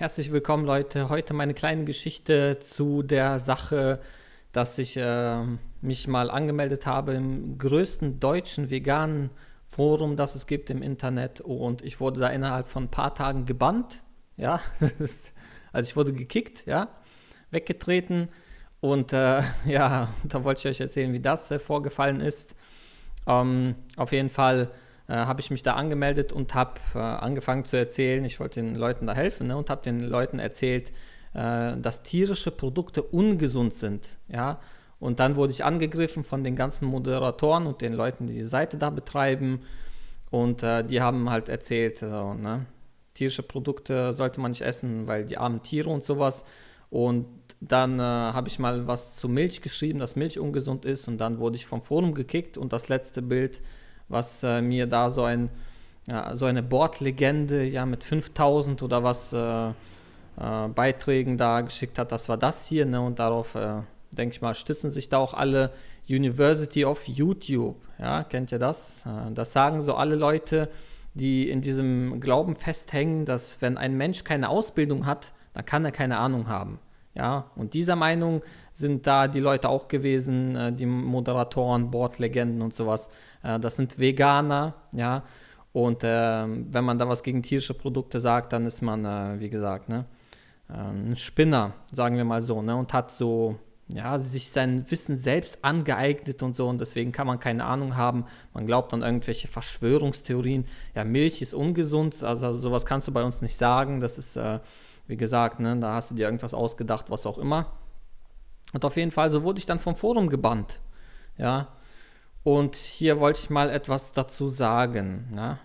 Herzlich willkommen, Leute. Heute meine kleine Geschichte zu der Sache, dass ich äh, mich mal angemeldet habe im größten deutschen veganen Forum, das es gibt im Internet. Und ich wurde da innerhalb von ein paar Tagen gebannt. Ja, also ich wurde gekickt, ja, weggetreten. Und äh, ja, da wollte ich euch erzählen, wie das äh, vorgefallen ist. Ähm, auf jeden Fall äh, habe ich mich da angemeldet und habe äh, angefangen zu erzählen, ich wollte den Leuten da helfen ne, und habe den Leuten erzählt, äh, dass tierische Produkte ungesund sind. Ja? Und dann wurde ich angegriffen von den ganzen Moderatoren und den Leuten, die die Seite da betreiben. Und äh, die haben halt erzählt, so, ne? tierische Produkte sollte man nicht essen, weil die armen Tiere und sowas. Und dann äh, habe ich mal was zu Milch geschrieben, dass Milch ungesund ist und dann wurde ich vom Forum gekickt und das letzte Bild was äh, mir da so ein ja, so eine Bordlegende ja mit 5000 oder was äh, äh, Beiträgen da geschickt hat, das war das hier, ne? Und darauf äh, denke ich mal stützen sich da auch alle University of YouTube, ja, kennt ihr das? Äh, das sagen so alle Leute, die in diesem Glauben festhängen, dass wenn ein Mensch keine Ausbildung hat, dann kann er keine Ahnung haben. Ja, und dieser Meinung sind da die Leute auch gewesen, äh, die Moderatoren, Bordlegenden und sowas. Äh, das sind Veganer, ja. Und ähm, wenn man da was gegen tierische Produkte sagt, dann ist man, äh, wie gesagt, ne, ähm, ein Spinner, sagen wir mal so, ne, und hat so ja, sich sein Wissen selbst angeeignet und so und deswegen kann man keine Ahnung haben. Man glaubt an irgendwelche Verschwörungstheorien. Ja, Milch ist ungesund, also sowas kannst du bei uns nicht sagen. Das ist äh, wie gesagt, ne, da hast du dir irgendwas ausgedacht, was auch immer. Und auf jeden Fall, so wurde ich dann vom Forum gebannt. Ja. Und hier wollte ich mal etwas dazu sagen. Ja?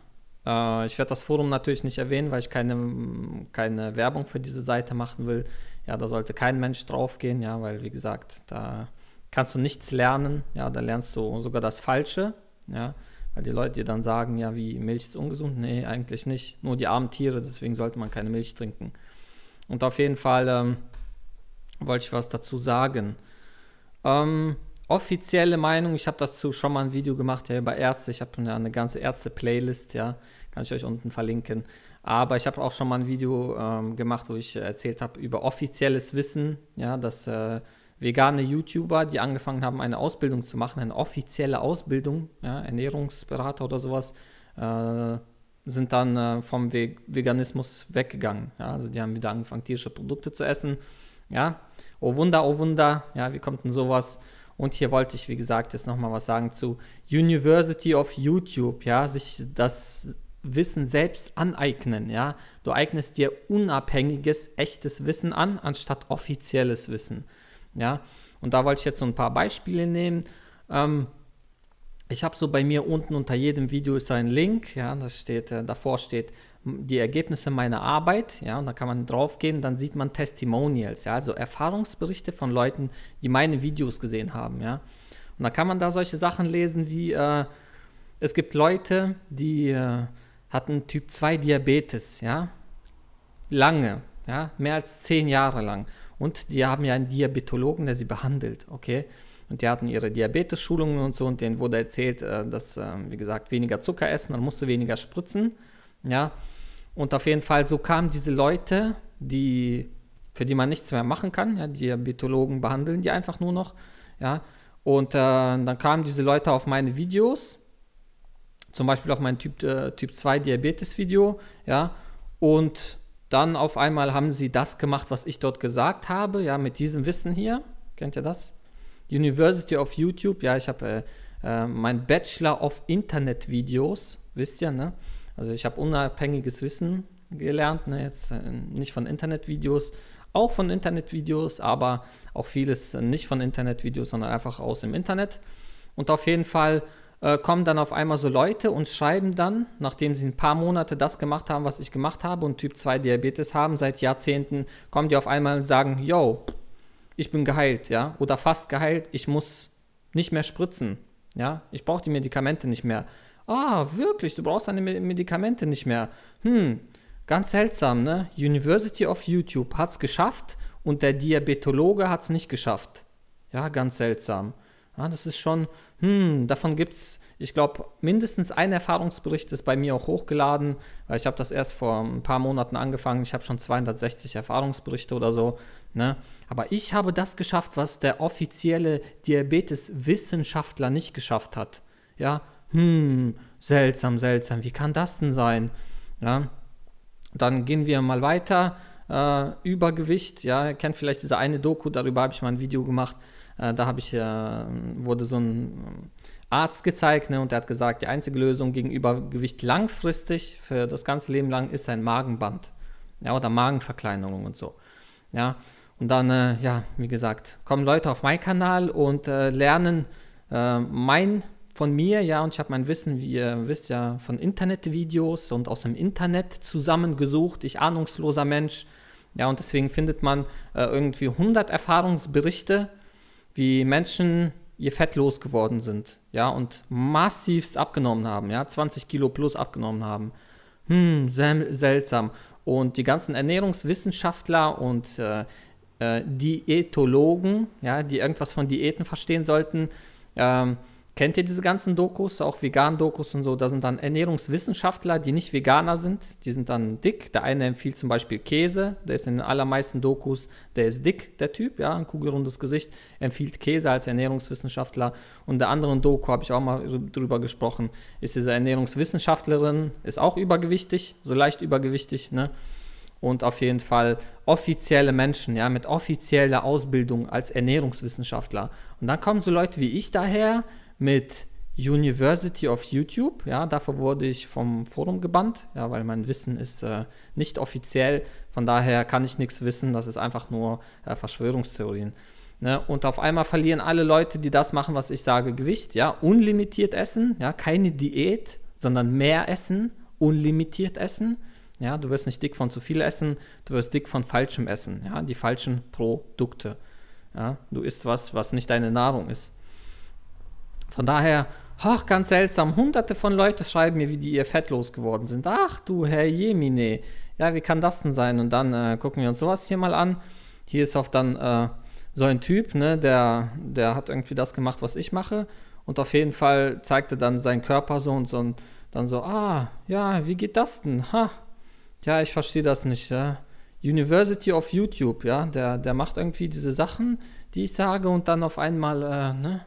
Ne. Äh, ich werde das Forum natürlich nicht erwähnen, weil ich keine, keine Werbung für diese Seite machen will. Ja, da sollte kein Mensch draufgehen, ja, weil wie gesagt, da kannst du nichts lernen. Ja, da lernst du sogar das Falsche. Ja, weil die Leute dir dann sagen, ja, wie Milch ist ungesund. Nee, eigentlich nicht. Nur die armen Tiere, deswegen sollte man keine Milch trinken. Und auf jeden Fall ähm, wollte ich was dazu sagen. Ähm, offizielle Meinung, ich habe dazu schon mal ein Video gemacht ja, über Ärzte. Ich habe eine ganze Ärzte-Playlist, ja, kann ich euch unten verlinken. Aber ich habe auch schon mal ein Video ähm, gemacht, wo ich erzählt habe über offizielles Wissen, ja, dass äh, vegane YouTuber, die angefangen haben, eine Ausbildung zu machen, eine offizielle Ausbildung, ja, Ernährungsberater oder sowas, äh, sind dann äh, vom Ve Veganismus weggegangen. Ja? Also die haben wieder angefangen, tierische Produkte zu essen. Ja, oh Wunder, oh Wunder, ja, wie kommt denn sowas? Und hier wollte ich, wie gesagt, jetzt nochmal was sagen zu University of YouTube, ja, sich das Wissen selbst aneignen, ja. Du eignest dir unabhängiges, echtes Wissen an, anstatt offizielles Wissen, ja. Und da wollte ich jetzt so ein paar Beispiele nehmen. Ähm, ich habe so bei mir unten unter jedem Video ist ein Link, ja, das steht, äh, davor steht die Ergebnisse meiner Arbeit, ja, und da kann man drauf gehen, dann sieht man Testimonials, ja, also Erfahrungsberichte von Leuten, die meine Videos gesehen haben, ja. Und da kann man da solche Sachen lesen wie, äh, es gibt Leute, die äh, hatten Typ 2 Diabetes, ja, lange, ja, mehr als zehn Jahre lang. Und die haben ja einen Diabetologen, der sie behandelt, okay. Und die hatten ihre Diabetes-Schulungen und so und denen wurde erzählt, äh, dass, ähm, wie gesagt, weniger Zucker essen, dann musst du weniger spritzen. Ja. Und auf jeden Fall, so kamen diese Leute, die, für die man nichts mehr machen kann. Ja, Diabetologen behandeln die einfach nur noch. Ja. Und äh, dann kamen diese Leute auf meine Videos, zum Beispiel auf mein Typ, äh, typ 2 Diabetes-Video, ja, und dann auf einmal haben sie das gemacht, was ich dort gesagt habe, ja, mit diesem Wissen hier. Kennt ihr das? University of YouTube. Ja, ich habe äh, äh, mein Bachelor of Internet Videos, wisst ihr, ne? Also ich habe unabhängiges Wissen gelernt, ne? jetzt äh, nicht von Internetvideos, auch von Internetvideos, aber auch vieles äh, nicht von Internetvideos, sondern einfach aus dem Internet. Und auf jeden Fall äh, kommen dann auf einmal so Leute und schreiben dann, nachdem sie ein paar Monate das gemacht haben, was ich gemacht habe und Typ 2 Diabetes haben seit Jahrzehnten, kommen die auf einmal und sagen, yo, ich bin geheilt, ja, oder fast geheilt, ich muss nicht mehr spritzen, ja, ich brauche die Medikamente nicht mehr. Ah, wirklich, du brauchst deine Medikamente nicht mehr. Hm, ganz seltsam, ne? University of YouTube hat es geschafft und der Diabetologe hat es nicht geschafft. Ja, ganz seltsam. Ja, das ist schon, hm, davon gibt es, ich glaube, mindestens ein Erfahrungsbericht ist bei mir auch hochgeladen, weil äh, ich habe das erst vor ein paar Monaten angefangen. Ich habe schon 260 Erfahrungsberichte oder so. Ne? Aber ich habe das geschafft, was der offizielle Diabeteswissenschaftler nicht geschafft hat. Ja, hm, seltsam, seltsam, wie kann das denn sein? Ja, dann gehen wir mal weiter. Äh, Übergewicht, ja, ihr kennt vielleicht diese eine Doku, darüber habe ich mal ein Video gemacht. Äh, da habe ich, äh, wurde so ein Arzt gezeigt ne, und der hat gesagt, die einzige Lösung gegen Übergewicht langfristig für das ganze Leben lang ist ein Magenband ja, oder Magenverkleinerung und so. Ja, und dann, äh, ja, wie gesagt, kommen Leute auf meinen Kanal und äh, lernen äh, mein von mir, ja, und ich habe mein Wissen, wie ihr wisst ja, von Internetvideos und aus dem Internet zusammengesucht. Ich ahnungsloser Mensch. Ja, und deswegen findet man äh, irgendwie 100 Erfahrungsberichte, wie Menschen ihr Fett losgeworden sind, ja, und massivst abgenommen haben, ja, 20 Kilo plus abgenommen haben. Hm, seltsam. Und die ganzen Ernährungswissenschaftler und äh, äh, Diätologen, ja, die irgendwas von Diäten verstehen sollten. Ähm, kennt ihr diese ganzen Dokus, auch Vegan-Dokus und so? Da sind dann Ernährungswissenschaftler, die nicht Veganer sind, die sind dann dick. Der eine empfiehlt zum Beispiel Käse, der ist in den allermeisten Dokus, der ist dick, der Typ, ja, ein kugelrundes Gesicht, empfiehlt Käse als Ernährungswissenschaftler. Und der anderen Doku habe ich auch mal drüber gesprochen, ist diese Ernährungswissenschaftlerin, ist auch übergewichtig, so leicht übergewichtig, ne? und auf jeden Fall offizielle Menschen, ja, mit offizieller Ausbildung als Ernährungswissenschaftler. Und dann kommen so Leute wie ich daher mit University of YouTube, ja, dafür wurde ich vom Forum gebannt, ja, weil mein Wissen ist äh, nicht offiziell, von daher kann ich nichts wissen, das ist einfach nur äh, Verschwörungstheorien. Ne? Und auf einmal verlieren alle Leute, die das machen, was ich sage, Gewicht, ja, unlimitiert essen, ja, keine Diät, sondern mehr essen, unlimitiert essen ja, du wirst nicht dick von zu viel Essen, du wirst dick von falschem Essen, ja, die falschen Produkte. Ja, du isst was, was nicht deine Nahrung ist. Von daher, ach, ganz seltsam, hunderte von Leuten schreiben mir, wie die ihr fettlos geworden sind. Ach du Herr Jemine, ja, wie kann das denn sein? Und dann äh, gucken wir uns sowas hier mal an. Hier ist auch dann äh, so ein Typ, ne, der, der hat irgendwie das gemacht, was ich mache. Und auf jeden Fall zeigte dann sein Körper so und so und dann so, ah, ja, wie geht das denn? Ha, ja, ich verstehe das nicht. Ja. University of YouTube, ja, der, der macht irgendwie diese Sachen, die ich sage, und dann auf einmal äh, ne,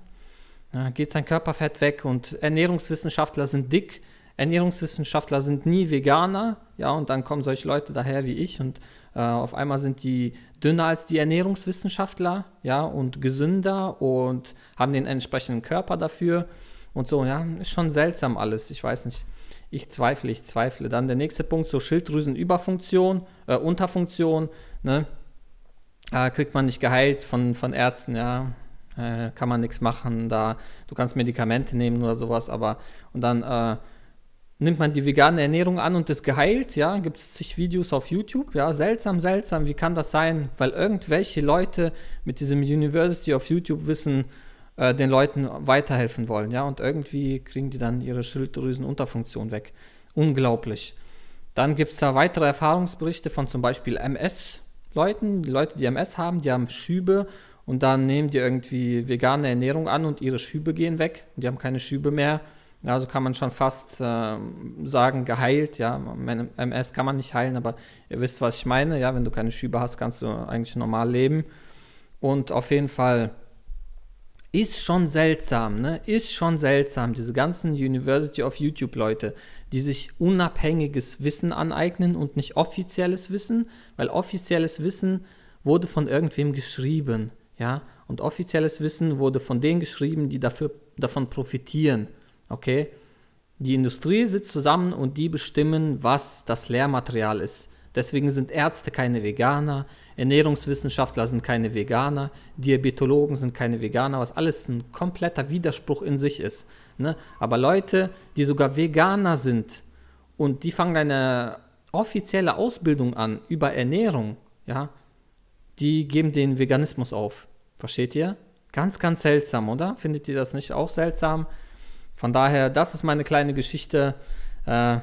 äh, geht sein Körperfett weg und Ernährungswissenschaftler sind dick, Ernährungswissenschaftler sind nie Veganer, ja, und dann kommen solche Leute daher wie ich und äh, auf einmal sind die dünner als die Ernährungswissenschaftler, ja, und gesünder und haben den entsprechenden Körper dafür und so, ja, ist schon seltsam alles, ich weiß nicht. Ich zweifle, ich zweifle. Dann der nächste Punkt, so Schilddrüsenüberfunktion, äh, Unterfunktion, ne? Äh, kriegt man nicht geheilt von, von Ärzten, ja, äh, kann man nichts machen, da, du kannst Medikamente nehmen oder sowas, aber, und dann äh, nimmt man die vegane Ernährung an und ist geheilt, ja, gibt es zig Videos auf YouTube, ja, seltsam, seltsam, wie kann das sein, weil irgendwelche Leute mit diesem University of YouTube Wissen, äh, den Leuten weiterhelfen wollen, ja, und irgendwie kriegen die dann ihre Schilddrüsenunterfunktion weg. Unglaublich. Dann gibt es da weitere Erfahrungsberichte von zum Beispiel MS-Leuten, Leute, die MS haben, die haben Schübe und dann nehmen die irgendwie vegane Ernährung an und ihre Schübe gehen weg. Die haben keine Schübe mehr. Also kann man schon fast äh, sagen, geheilt. Ja, MS kann man nicht heilen, aber ihr wisst, was ich meine. Ja, wenn du keine Schübe hast, kannst du eigentlich normal leben. Und auf jeden Fall ist schon seltsam, ne? Ist schon seltsam, diese ganzen University of YouTube-Leute, die sich unabhängiges Wissen aneignen und nicht offizielles Wissen, weil offizielles Wissen wurde von irgendwem geschrieben, ja? Und offizielles Wissen wurde von denen geschrieben, die dafür, davon profitieren, okay? Die Industrie sitzt zusammen und die bestimmen, was das Lehrmaterial ist. Deswegen sind Ärzte keine Veganer, Ernährungswissenschaftler sind keine Veganer, Diabetologen sind keine Veganer, was alles ein kompletter Widerspruch in sich ist. Ne? Aber Leute, die sogar Veganer sind und die fangen eine offizielle Ausbildung an über Ernährung, ja, die geben den Veganismus auf. Versteht ihr? Ganz, ganz seltsam, oder? Findet ihr das nicht auch seltsam? Von daher, das ist meine kleine Geschichte. Äh,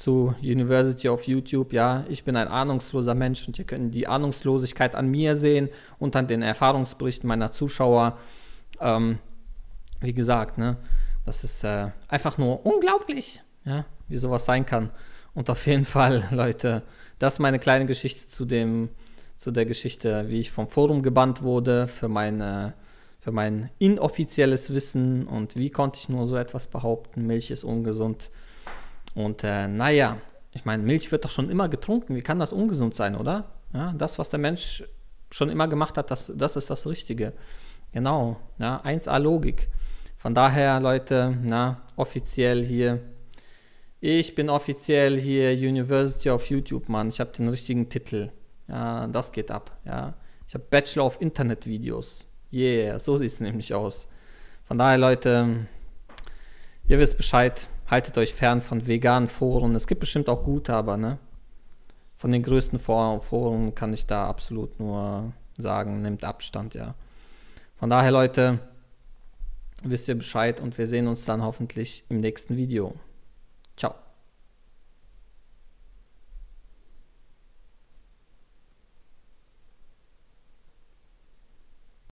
zu University of YouTube. Ja, ich bin ein ahnungsloser Mensch und ihr könnt die Ahnungslosigkeit an mir sehen und an den Erfahrungsberichten meiner Zuschauer. Ähm, wie gesagt, ne, das ist äh, einfach nur unglaublich, ja, wie sowas sein kann. Und auf jeden Fall, Leute, das ist meine kleine Geschichte zu dem, zu der Geschichte, wie ich vom Forum gebannt wurde für meine für mein inoffizielles Wissen und wie konnte ich nur so etwas behaupten, Milch ist ungesund. Und äh, naja, ich meine, Milch wird doch schon immer getrunken. Wie kann das ungesund sein, oder? Ja, das, was der Mensch schon immer gemacht hat, das, das ist das Richtige. Genau, ja, 1a Logik. Von daher, Leute, na, offiziell hier. Ich bin offiziell hier University of YouTube, Mann. Ich habe den richtigen Titel. Ja, das geht ab, ja. Ich habe Bachelor of Internet Videos. Yeah, so sieht es nämlich aus. Von daher, Leute, ihr wisst Bescheid haltet euch fern von veganen Foren. Es gibt bestimmt auch gute, aber ne? Von den größten Foren kann ich da absolut nur sagen, nehmt Abstand, ja. Von daher, Leute, wisst ihr Bescheid und wir sehen uns dann hoffentlich im nächsten Video. Ciao.